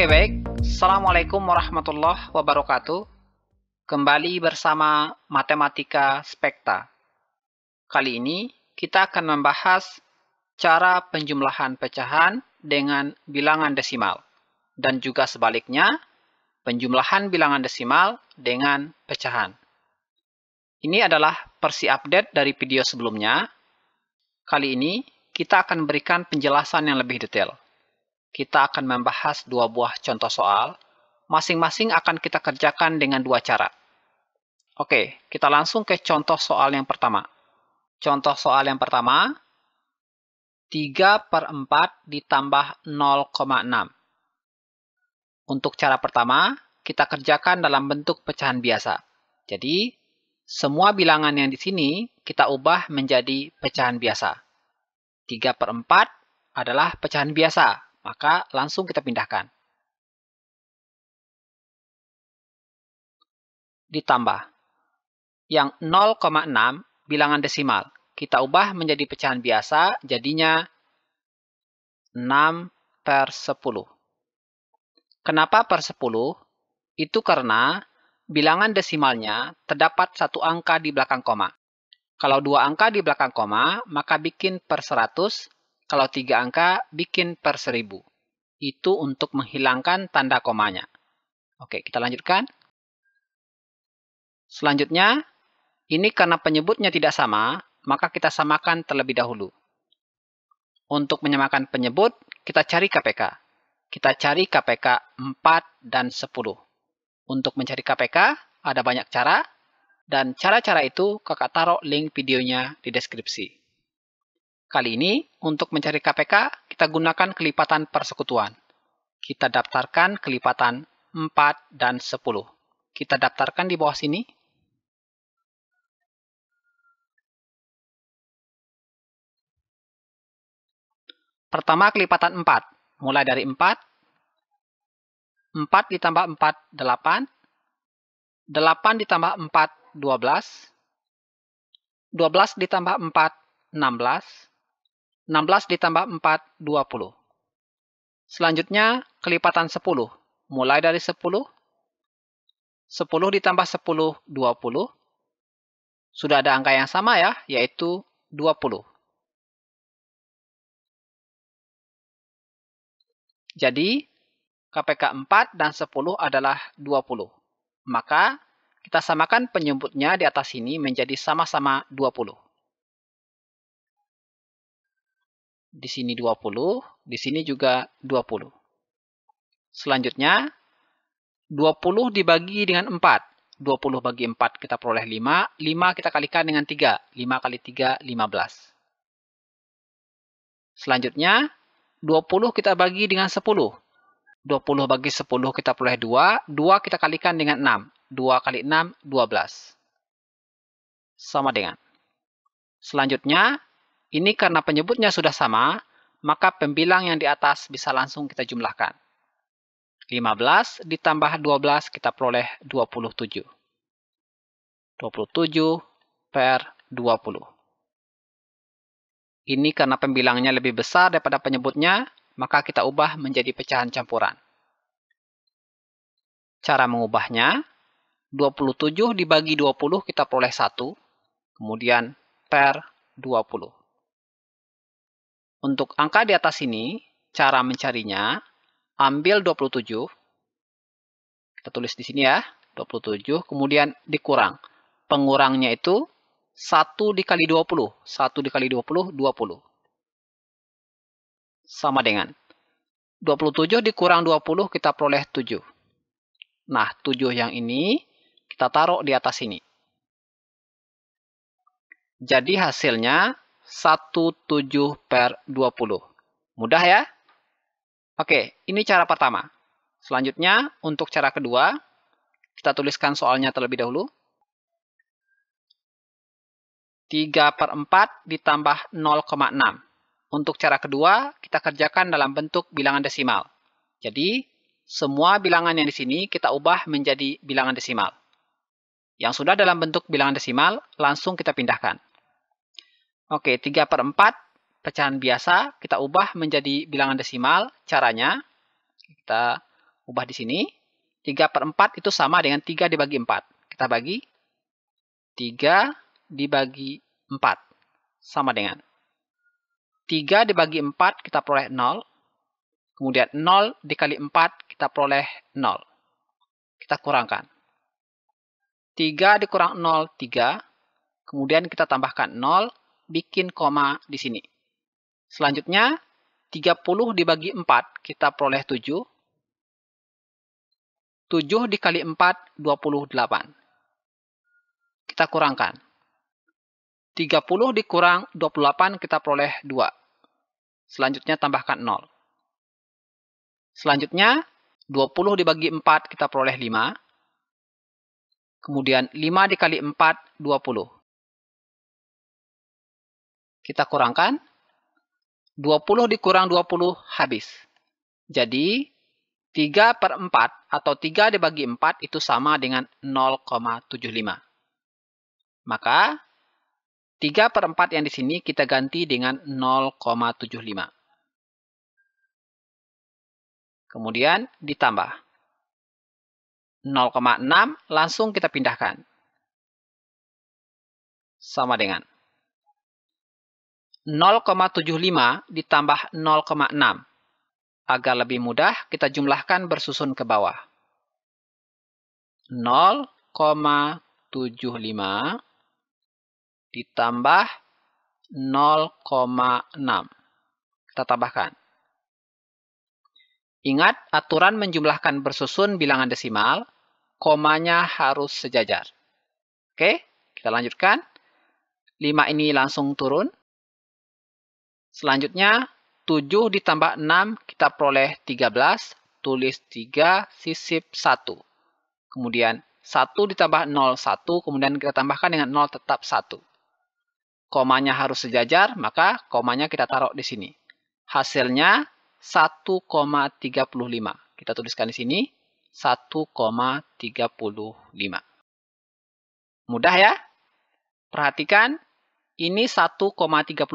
Oke baik, Assalamualaikum warahmatullahi wabarakatuh. Kembali bersama Matematika Spekta. Kali ini kita akan membahas cara penjumlahan pecahan dengan bilangan desimal dan juga sebaliknya penjumlahan bilangan desimal dengan pecahan. Ini adalah persi update dari video sebelumnya. Kali ini kita akan berikan penjelasan yang lebih detail kita akan membahas dua buah contoh soal. Masing-masing akan kita kerjakan dengan dua cara. Oke, kita langsung ke contoh soal yang pertama. Contoh soal yang pertama, 3 per 4 ditambah 0,6. Untuk cara pertama, kita kerjakan dalam bentuk pecahan biasa. Jadi, semua bilangan yang di sini kita ubah menjadi pecahan biasa. 3 per 4 adalah pecahan biasa, maka langsung kita pindahkan. Ditambah. Yang 0,6 bilangan desimal, kita ubah menjadi pecahan biasa, jadinya 6 per 10. Kenapa per 10? Itu karena bilangan desimalnya terdapat satu angka di belakang koma. Kalau dua angka di belakang koma, maka bikin per 100 kalau tiga angka, bikin per seribu. Itu untuk menghilangkan tanda komanya. Oke, kita lanjutkan. Selanjutnya, ini karena penyebutnya tidak sama, maka kita samakan terlebih dahulu. Untuk menyamakan penyebut, kita cari KPK. Kita cari KPK 4 dan 10. Untuk mencari KPK, ada banyak cara, dan cara-cara itu kakak taruh link videonya di deskripsi. Kali ini, untuk mencari KPK, kita gunakan kelipatan persekutuan. Kita daftarkan kelipatan 4 dan 10. Kita daftarkan di bawah sini. Pertama, kelipatan 4. Mulai dari 4. 4 ditambah 4, 8. 8 ditambah 4, 12. 12 ditambah 4, 16. 16 ditambah 4, 20. Selanjutnya, kelipatan 10. Mulai dari 10. 10 ditambah 10, 20. Sudah ada angka yang sama ya, yaitu 20. Jadi, KPK 4 dan 10 adalah 20. Maka, kita samakan penyebutnya di atas ini menjadi sama-sama 20. Di sini 20, di sini juga 20. Selanjutnya, 20 dibagi dengan 4. 20 bagi 4 kita peroleh 5, 5 kita kalikan dengan 3. 5 kali 3, 15. Selanjutnya, 20 kita bagi dengan 10. 20 bagi 10 kita peroleh 2. 2 kita kalikan dengan 6. 2 kali 6, 12. Sama dengan. Selanjutnya, ini karena penyebutnya sudah sama, maka pembilang yang di atas bisa langsung kita jumlahkan. 15 ditambah 12 kita peroleh 27. 27 per 20. Ini karena pembilangnya lebih besar daripada penyebutnya, maka kita ubah menjadi pecahan campuran. Cara mengubahnya, 27 dibagi 20 kita peroleh 1, kemudian per 20. Untuk angka di atas ini, cara mencarinya, ambil 27, kita tulis di sini ya, 27, kemudian dikurang. Pengurangnya itu 1 dikali 20, 1 dikali 20, 20. Sama dengan 27 dikurang 20 kita peroleh 7. Nah, 7 yang ini kita taruh di atas ini. Jadi hasilnya 17 per 20. Mudah ya? Oke, ini cara pertama. Selanjutnya, untuk cara kedua, kita tuliskan soalnya terlebih dahulu. 3 per 4 ditambah 0,6. Untuk cara kedua, kita kerjakan dalam bentuk bilangan desimal. Jadi, semua bilangan yang di sini kita ubah menjadi bilangan desimal. Yang sudah dalam bentuk bilangan desimal, langsung kita pindahkan. Oke, 3 per 4 pecahan biasa kita ubah menjadi bilangan desimal. Caranya kita ubah di sini. 3 per 4 itu sama dengan 3 dibagi 4. Kita bagi 3 dibagi 4. Sama dengan 3 dibagi 4 kita peroleh 0. Kemudian 0 dikali 4 kita peroleh 0. Kita kurangkan. 3 dikurang 0, 3. Kemudian kita tambahkan 0 bikin koma di sini. Selanjutnya, 30 dibagi 4, kita peroleh 7. 7 dikali 4, 28. Kita kurangkan. 30 dikurang 28, kita peroleh 2. Selanjutnya tambahkan 0. Selanjutnya, 20 dibagi 4, kita peroleh 5. Kemudian 5 dikali 4, 20. Kita kurangkan. 20 dikurang 20 habis. Jadi 3 per 4 atau 3 dibagi 4 itu sama dengan 0,75. Maka 3 per 4 yang di sini kita ganti dengan 0,75. Kemudian ditambah. 0,6 langsung kita pindahkan. Sama dengan 0,75 ditambah 0,6. Agar lebih mudah, kita jumlahkan bersusun ke bawah. 0,75 ditambah 0,6. Kita tambahkan. Ingat, aturan menjumlahkan bersusun bilangan desimal, komanya harus sejajar. Oke, kita lanjutkan. 5 ini langsung turun. Selanjutnya, 7 ditambah 6 kita peroleh 13, tulis 3, sisip 1. Kemudian 1 ditambah 0, 1, kemudian kita tambahkan dengan 0 tetap 1. Komanya harus sejajar, maka komanya kita taruh di sini. Hasilnya 1,35. Kita tuliskan di sini 1,35. Mudah ya? Perhatikan, ini 1,35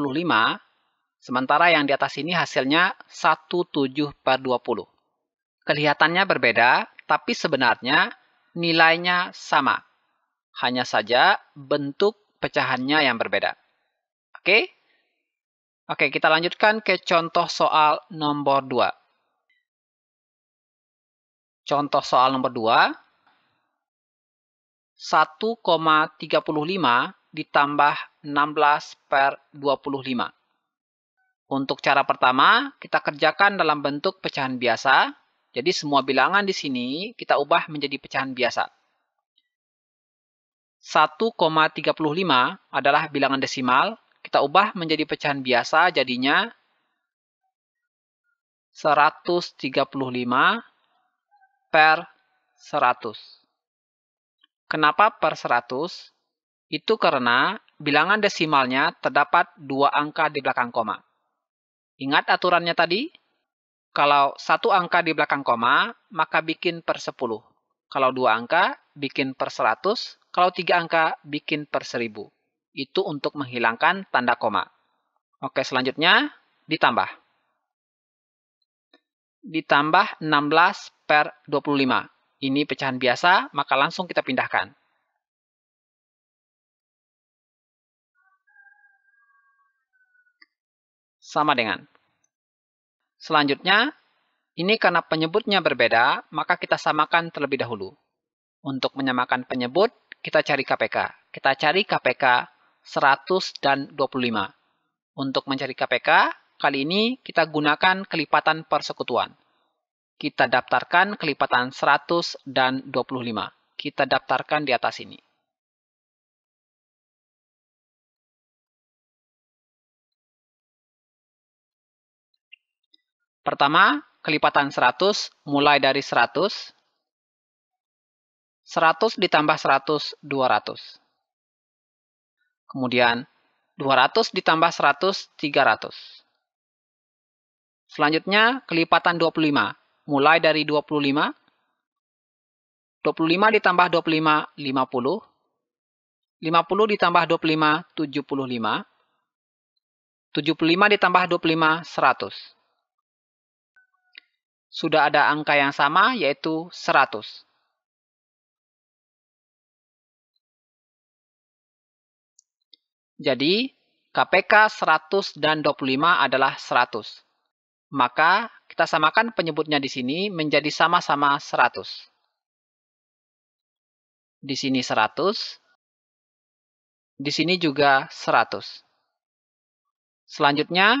Sementara yang di atas ini hasilnya 17 per 20. Kelihatannya berbeda, tapi sebenarnya nilainya sama. Hanya saja bentuk pecahannya yang berbeda. Oke? Oke, kita lanjutkan ke contoh soal nomor 2. Contoh soal nomor 2. 1,35 ditambah 16 per 25. Untuk cara pertama, kita kerjakan dalam bentuk pecahan biasa. Jadi semua bilangan di sini kita ubah menjadi pecahan biasa. 1,35 adalah bilangan desimal. Kita ubah menjadi pecahan biasa jadinya 135 per 100. Kenapa per 100? Itu karena bilangan desimalnya terdapat dua angka di belakang koma. Ingat aturannya tadi? Kalau satu angka di belakang koma, maka bikin per 10. Kalau dua angka, bikin per 100. Kalau tiga angka, bikin per 1000. Itu untuk menghilangkan tanda koma. Oke, selanjutnya ditambah. Ditambah 16 per 25. Ini pecahan biasa, maka langsung kita pindahkan. sama dengan. Selanjutnya, ini karena penyebutnya berbeda, maka kita samakan terlebih dahulu. Untuk menyamakan penyebut, kita cari KPK. Kita cari KPK 100 dan 25. Untuk mencari KPK, kali ini kita gunakan kelipatan persekutuan. Kita daftarkan kelipatan 100 dan 25. Kita daftarkan di atas ini. Pertama, kelipatan 100 mulai dari 100. 100 ditambah 100, 200. Kemudian 200 ditambah 100, 300. Selanjutnya, kelipatan 25. Mulai dari 25. 25 ditambah 25, 50. 50 ditambah 25, 75. 75 ditambah 25, 100 sudah ada angka yang sama yaitu 100. Jadi, KPK 100 dan 25 adalah 100. Maka, kita samakan penyebutnya di sini menjadi sama-sama 100. Di sini 100. Di sini juga 100. Selanjutnya,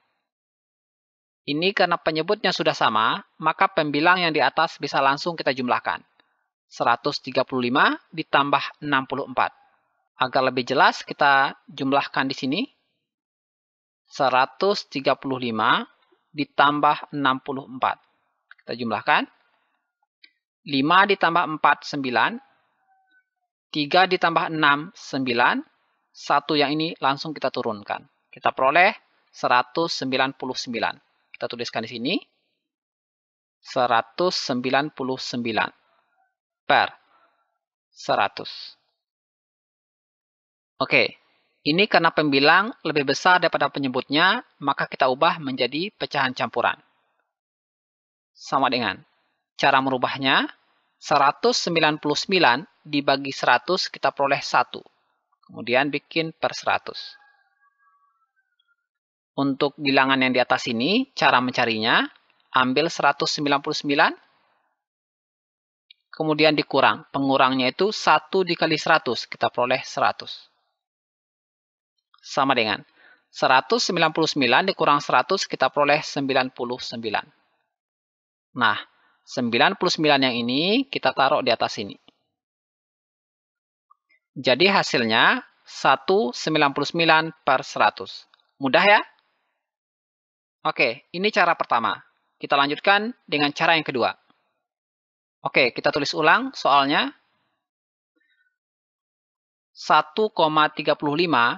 Ini karena penyebutnya sudah sama, maka pembilang yang di atas bisa langsung kita jumlahkan. 135 ditambah 64. Agar lebih jelas, kita jumlahkan di sini. 135 ditambah 64. Kita jumlahkan. 5 ditambah 4, 9. 3 ditambah 6, 9. 1 yang ini langsung kita turunkan. Kita peroleh 199. Kita tuliskan di sini. 199 per 100. Oke, ini karena pembilang lebih besar daripada penyebutnya, maka kita ubah menjadi pecahan campuran. Sama dengan cara merubahnya, 199 dibagi 100 kita peroleh 1. Kemudian bikin per 100. Untuk bilangan yang di atas ini, cara mencarinya, ambil 199, kemudian dikurang. Pengurangnya itu 1 dikali 100, kita peroleh 100. Sama dengan 199 dikurang 100, kita peroleh 99. Nah, 99 yang ini kita taruh di atas ini. Jadi hasilnya 199 per 100. Mudah ya? Oke, ini cara pertama. Kita lanjutkan dengan cara yang kedua. Oke, kita tulis ulang soalnya. 1,35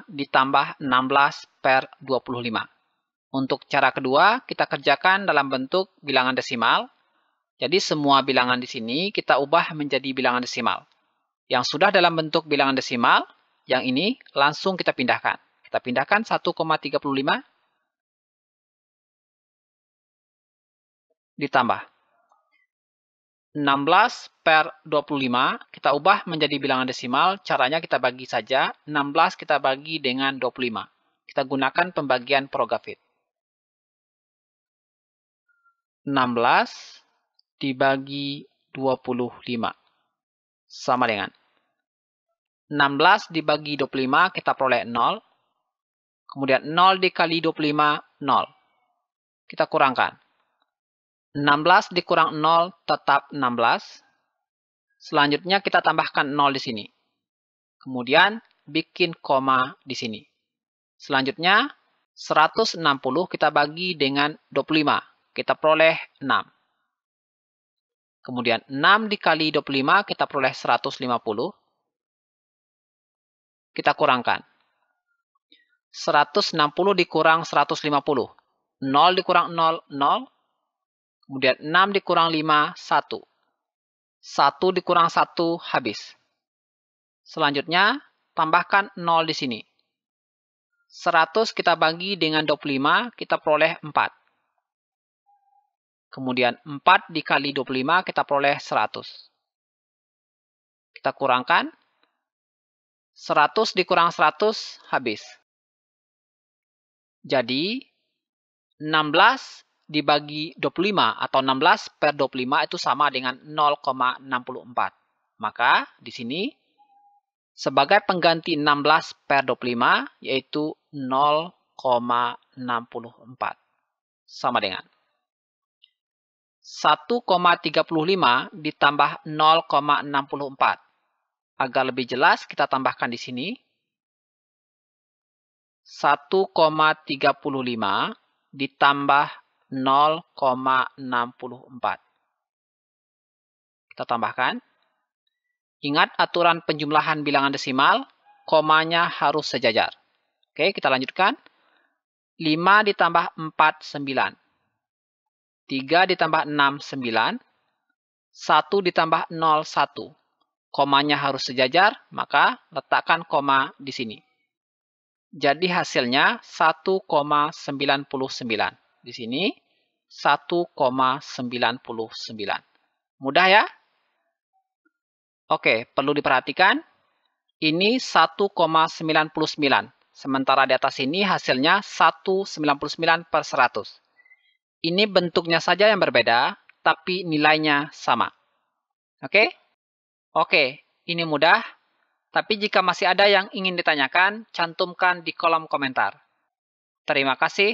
ditambah 16 per 25. Untuk cara kedua, kita kerjakan dalam bentuk bilangan desimal. Jadi semua bilangan di sini kita ubah menjadi bilangan desimal. Yang sudah dalam bentuk bilangan desimal, yang ini langsung kita pindahkan. Kita pindahkan 1,35 ditambah. 16 per 25 kita ubah menjadi bilangan desimal. Caranya kita bagi saja. 16 kita bagi dengan 25. Kita gunakan pembagian Progafit. 16 dibagi 25. Sama dengan. 16 dibagi 25 kita peroleh 0. Kemudian 0 dikali 25, 0. Kita kurangkan. 16 dikurang 0 tetap 16. Selanjutnya kita tambahkan 0 di sini. Kemudian bikin koma di sini. Selanjutnya 160 kita bagi dengan 25. Kita peroleh 6. Kemudian 6 dikali 25 kita peroleh 150. Kita kurangkan. 160 dikurang 150. 0 dikurang 0, 0. Kemudian 6 dikurang 5, 1. 1 dikurang 1, habis. Selanjutnya, tambahkan 0 di sini. 100 kita bagi dengan 25, kita peroleh 4. Kemudian 4 dikali 25, kita peroleh 100. Kita kurangkan. 100 dikurang 100, habis. Jadi, 16 dibagi 25 atau 16 per 25 itu sama dengan 0,64. Maka di sini sebagai pengganti 16 per 25 yaitu 0,64 sama dengan 1,35 ditambah 0,64. Agar lebih jelas kita tambahkan di sini 1,35 ditambah 0,64. Kita tambahkan. Ingat aturan penjumlahan bilangan desimal, komanya harus sejajar. Oke, kita lanjutkan. 5 ditambah 4, 9. 3 ditambah 6, 9. 1 ditambah 0, 1. Komanya harus sejajar, maka letakkan koma di sini. Jadi hasilnya 1,99. Di sini 1,99. Mudah ya? Oke, perlu diperhatikan. Ini 1,99. Sementara di atas ini hasilnya 1,99 per 100. Ini bentuknya saja yang berbeda, tapi nilainya sama. Oke? Oke, ini mudah. Tapi jika masih ada yang ingin ditanyakan, cantumkan di kolom komentar. Terima kasih.